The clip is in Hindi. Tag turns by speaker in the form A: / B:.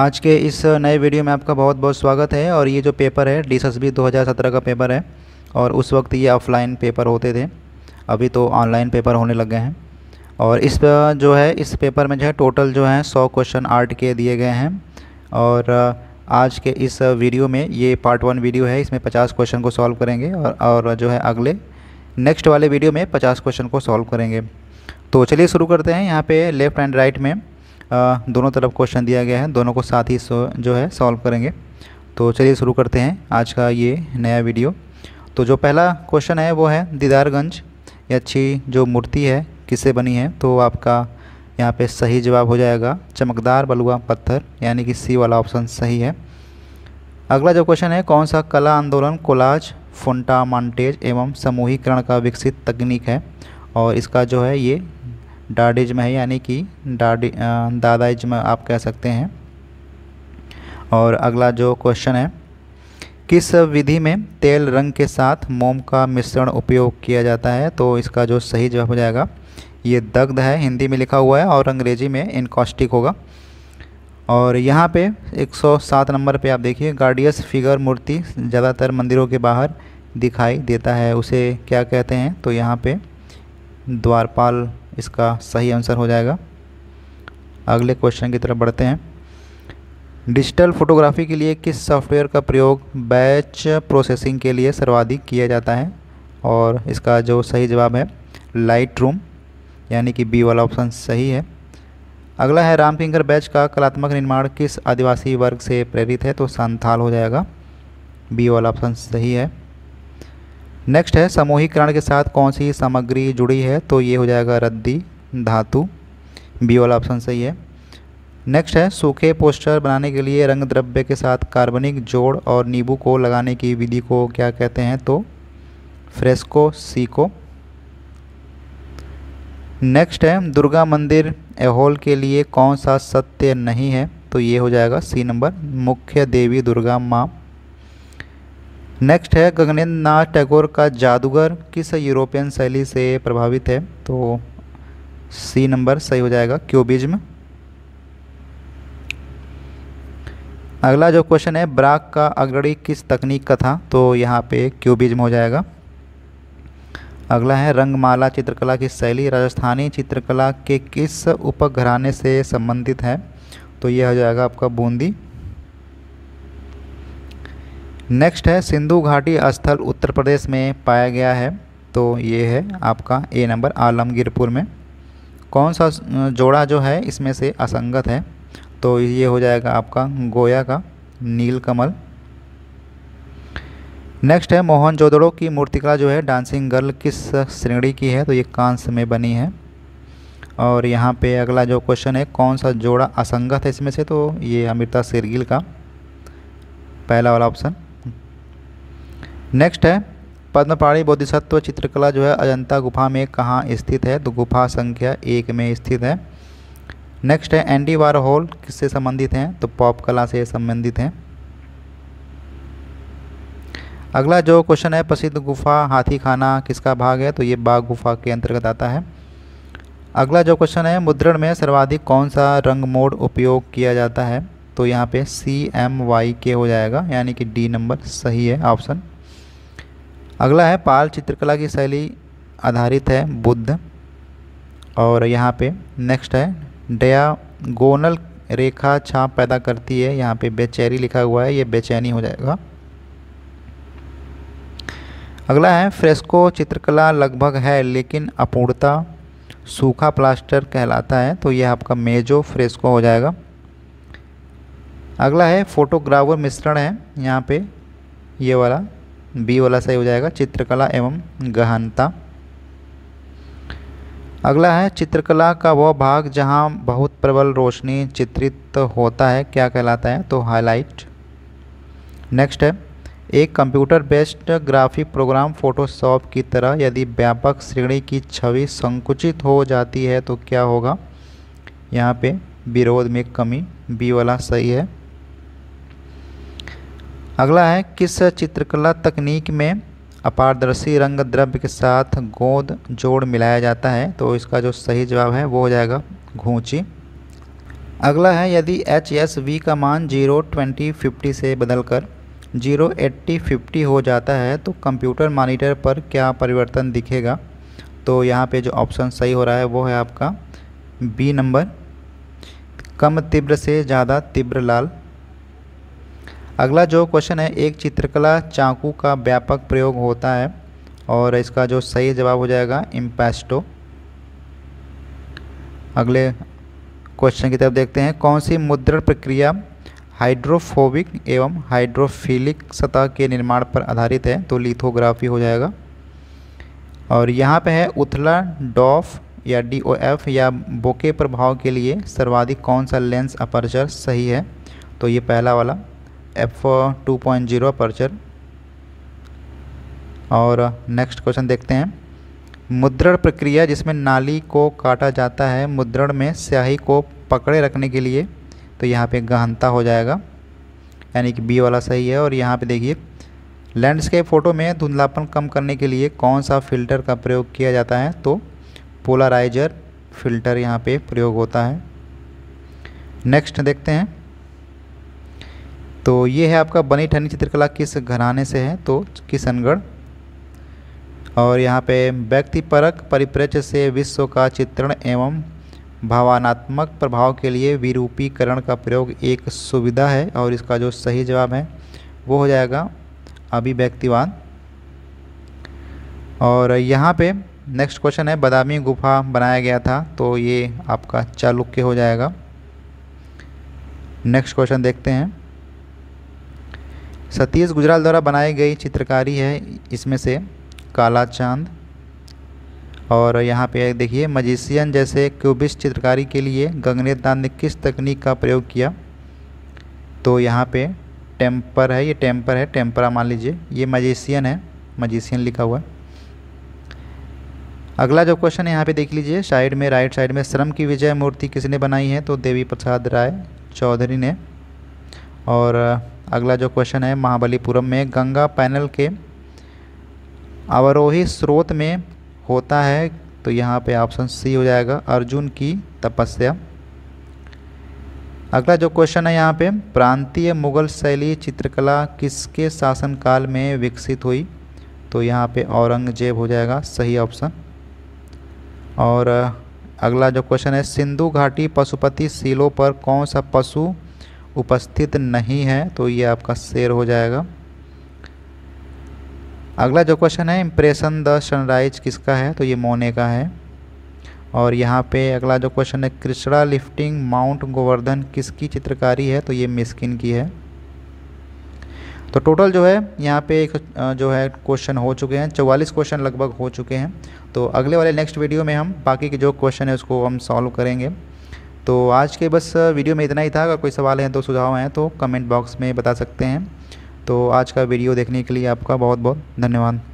A: आज के इस नए वीडियो में आपका बहुत बहुत स्वागत है और ये जो पेपर है डी एस बी दो का पेपर है और उस वक्त ये ऑफलाइन पेपर होते थे अभी तो ऑनलाइन पेपर होने लग गए हैं और इस पर जो है इस पेपर में जो है टोटल जो है सौ क्वेश्चन आर्ट के दिए गए हैं और आज के इस वीडियो में ये पार्ट वन वीडियो है इसमें पचास क्वेश्चन को सॉल्व करेंगे और और जो है अगले नेक्स्ट वाले वीडियो में पचास क्वेश्चन को सॉल्व करेंगे तो चलिए शुरू करते हैं यहाँ पे लेफ़्ट एंड राइट में दोनों तरफ क्वेश्चन दिया गया है दोनों को साथ ही जो है सॉल्व करेंगे तो चलिए शुरू करते हैं आज का ये नया वीडियो तो जो पहला क्वेश्चन है वो है दीदारगंज ये अच्छी जो मूर्ति है किससे बनी है तो आपका यहाँ पे सही जवाब हो जाएगा चमकदार बलुआ पत्थर यानी कि सी वाला ऑप्शन सही है अगला जो क्वेश्चन है कौन सा कला आंदोलन कोलाज फोन्टा मॉन्टेज एवं समूहीकरण का विकसित तकनीक है और इसका जो है ये डाडिज में है यानी कि डाडी दादाइज में आप कह सकते हैं और अगला जो क्वेश्चन है किस विधि में तेल रंग के साथ मोम का मिश्रण उपयोग किया जाता है तो इसका जो सही जवाब हो जाएगा ये दग्ध है हिंदी में लिखा हुआ है और अंग्रेजी में इनकॉस्टिक होगा और यहाँ पे 107 नंबर पे आप देखिए गार्डियस फिगर मूर्ति ज़्यादातर मंदिरों के बाहर दिखाई देता है उसे क्या कहते हैं तो यहाँ पे द्वारपाल इसका सही आंसर हो जाएगा अगले क्वेश्चन की तरफ बढ़ते हैं डिजिटल फोटोग्राफी के लिए किस सॉफ्टवेयर का प्रयोग बैच प्रोसेसिंग के लिए सर्वाधिक किया जाता है और इसका जो सही जवाब है लाइट रूम यानी कि बी वाला ऑप्शन सही है अगला है रामकिंकर बैच का कलात्मक निर्माण किस आदिवासी वर्ग से प्रेरित है तो संथाल हो जाएगा बी वाला ऑप्शन सही है नेक्स्ट है समूहीकरण के साथ कौन सी सामग्री जुड़ी है तो ये हो जाएगा रद्दी धातु बी वाला ऑप्शन सही है नेक्स्ट है सूखे पोस्टर बनाने के लिए रंग द्रव्य के साथ कार्बनिक जोड़ और नींबू को लगाने की विधि को क्या कहते हैं तो फ्रेस्को सीको नेक्स्ट है दुर्गा मंदिर एहोल के लिए कौन सा सत्य नहीं है तो ये हो जाएगा सी नंबर मुख्य देवी दुर्गा माँ नेक्स्ट है गगनेंद्र नाथ टैगोर का जादूगर किस यूरोपियन शैली से प्रभावित है तो सी नंबर सही हो जाएगा क्यूबिज्म अगला जो क्वेश्चन है ब्राक का अग्रणी किस तकनीक का था तो यहाँ पे क्यूबिज्म हो जाएगा अगला है रंगमाला चित्रकला की शैली राजस्थानी चित्रकला के किस उपघराने से संबंधित है तो यह हो जाएगा आपका बूंदी नेक्स्ट है सिंधु घाटी स्थल उत्तर प्रदेश में पाया गया है तो ये है आपका ए नंबर आलमगीरपुर में कौन सा जोड़ा जो है इसमें से असंगत है तो ये हो जाएगा आपका गोया का नील कमल नेक्स्ट है मोहन जोदड़ो की मूर्तिकला जो है डांसिंग गर्ल किस श्रेणी की है तो ये कांस में बनी है और यहाँ पे अगला जो क्वेश्चन है कौन सा जोड़ा असंगत है इसमें से तो ये अमृता शेरगिल का पहला वाला ऑप्शन नेक्स्ट है पहाड़ी बोधिसत्व चित्रकला जो है अजंता गुफा में कहाँ स्थित है तो गुफा संख्या एक में स्थित है नेक्स्ट है एंडी वार हॉल किससे संबंधित हैं तो पॉप कला से संबंधित हैं अगला जो क्वेश्चन है प्रसिद्ध गुफा हाथी खाना किसका भाग है तो ये बाघ गुफा के अंतर्गत आता है अगला जो क्वेश्चन है मुद्रण में सर्वाधिक कौन सा रंग मोड उपयोग किया जाता है तो यहाँ पे सी एम वाई के हो जाएगा यानी कि डी नंबर सही है ऑप्शन अगला है पाल चित्रकला की शैली आधारित है बुद्ध और यहाँ पे नेक्स्ट है डयागोनल रेखा छाप पैदा करती है यहाँ पे बेचैरी लिखा हुआ है ये बेचैनी हो जाएगा अगला है फ्रेस्को चित्रकला लगभग है लेकिन अपूर्णता सूखा प्लास्टर कहलाता है तो यह आपका मेजो फ्रेस्को हो जाएगा अगला है फोटोग्राफर मिश्रण है यहाँ पे ये वाला बी वाला सही हो जाएगा चित्रकला एवं गहनता अगला है चित्रकला का वह भाग जहां बहुत प्रबल रोशनी चित्रित होता है क्या कहलाता है तो हाईलाइट नेक्स्ट है एक computer based graphic program Photoshop की तरह यदि व्यापक श्रेणी की छवि संकुचित हो जाती है तो क्या होगा यहाँ पे विरोध में कमी बी वाला सही है अगला है किस चित्रकला तकनीक में अपारदर्शी रंग द्रव्य के साथ गोंद जोड़ मिलाया जाता है तो इसका जो सही जवाब है वो हो जाएगा घूची अगला है यदि एच एस वी का मान जीरो ट्वेंटी फिफ्टी से बदलकर जीरो एट्टी फिफ्टी हो जाता है तो कंप्यूटर मॉनिटर पर क्या परिवर्तन दिखेगा तो यहाँ पे जो ऑप्शन सही हो रहा है वो है आपका बी नंबर कम तीव्र से ज़्यादा तीव्र लाल अगला जो क्वेश्चन है एक चित्रकला चाकू का व्यापक प्रयोग होता है और इसका जो सही जवाब हो जाएगा इम्पेस्टो अगले क्वेश्चन की तरफ देखते हैं कौन सी मुद्रण प्रक्रिया हाइड्रोफोबिक एवं हाइड्रोफिलिक सतह के निर्माण पर आधारित है तो लिथोग्राफी हो जाएगा और यहाँ पे है उथला डॉफ या डी ओ एफ या बोके प्रभाव के लिए सर्वाधिक कौन सा लेंस अपर्चर सही है तो ये पहला वाला F two point zero aperture और नेक्स्ट क्वेश्चन देखते हैं मुद्रण प्रक्रिया जिसमें नाली को काटा जाता है मुद्रण में स्याही को पकड़े रखने के लिए तो यहाँ पे गहनता हो जाएगा यानी कि बी वाला सही है और यहाँ पे देखिए लैंडस्केप फ़ोटो में धुंधलापन कम करने के लिए कौन सा फ़िल्टर का प्रयोग किया जाता है तो पोलराइजर फ़िल्टर यहाँ पे प्रयोग होता है नेक्स्ट देखते हैं तो ये है आपका बनी ठनी चित्रकला किस घराने से है तो किशनगढ़ और यहाँ पे परक परिप्रेक्ष्य से विश्व का चित्रण एवं भावनात्मक प्रभाव के लिए विरूपीकरण का प्रयोग एक सुविधा है और इसका जो सही जवाब है वो हो जाएगा अभिव्यक्तिवाद और यहाँ पे नेक्स्ट क्वेश्चन है बदामी गुफा बनाया गया था तो ये आपका चालुक्य हो जाएगा नेक्स्ट क्वेश्चन देखते हैं सतीश गुजराल द्वारा बनाई गई चित्रकारी है इसमें से काला चांद और यहाँ पे देखिए मजिशियन जैसे क्यूबिस्ट चित्रकारी के लिए गंगनेत दान ने किस तकनीक का प्रयोग किया तो यहाँ पे टेम्पर है ये टेम्पर है टेम्परा मान लीजिए ये मजिशियन है मजिशियन लिखा हुआ है अगला जो क्वेश्चन है यहाँ पे देख लीजिए साइड में राइट साइड में श्रम की विजय मूर्ति किसने बनाई है तो देवी प्रसाद राय चौधरी ने और अगला जो क्वेश्चन है महाबलीपुरम में गंगा पैनल के अवरोही स्रोत में होता है तो यहाँ पे ऑप्शन सी हो जाएगा अर्जुन की तपस्या अगला जो क्वेश्चन है यहाँ पे प्रांतीय मुगल शैली चित्रकला किसके शासनकाल में विकसित हुई तो यहाँ पे औरंगजेब हो जाएगा सही ऑप्शन और अगला जो क्वेश्चन है सिंधु घाटी पशुपति सीलों पर कौन सा पशु उपस्थित नहीं है तो ये आपका शेर हो जाएगा अगला जो क्वेश्चन है इम्प्रेशन द सनराइज किसका है तो ये मोने का है और यहाँ पे अगला जो क्वेश्चन है कृष्णा लिफ्टिंग माउंट गोवर्धन किसकी चित्रकारी है तो ये मिस्किन की है तो टोटल जो है यहाँ पे एक जो है क्वेश्चन हो चुके हैं चौवालीस क्वेश्चन लगभग हो चुके हैं तो अगले वाले नेक्स्ट वीडियो में हम बाकी के जो क्वेश्चन है उसको हम सॉल्व करेंगे तो आज के बस वीडियो में इतना ही था अगर कोई सवाल हैं तो सुझाव हैं तो कमेंट बॉक्स में बता सकते हैं तो आज का वीडियो देखने के लिए आपका बहुत बहुत धन्यवाद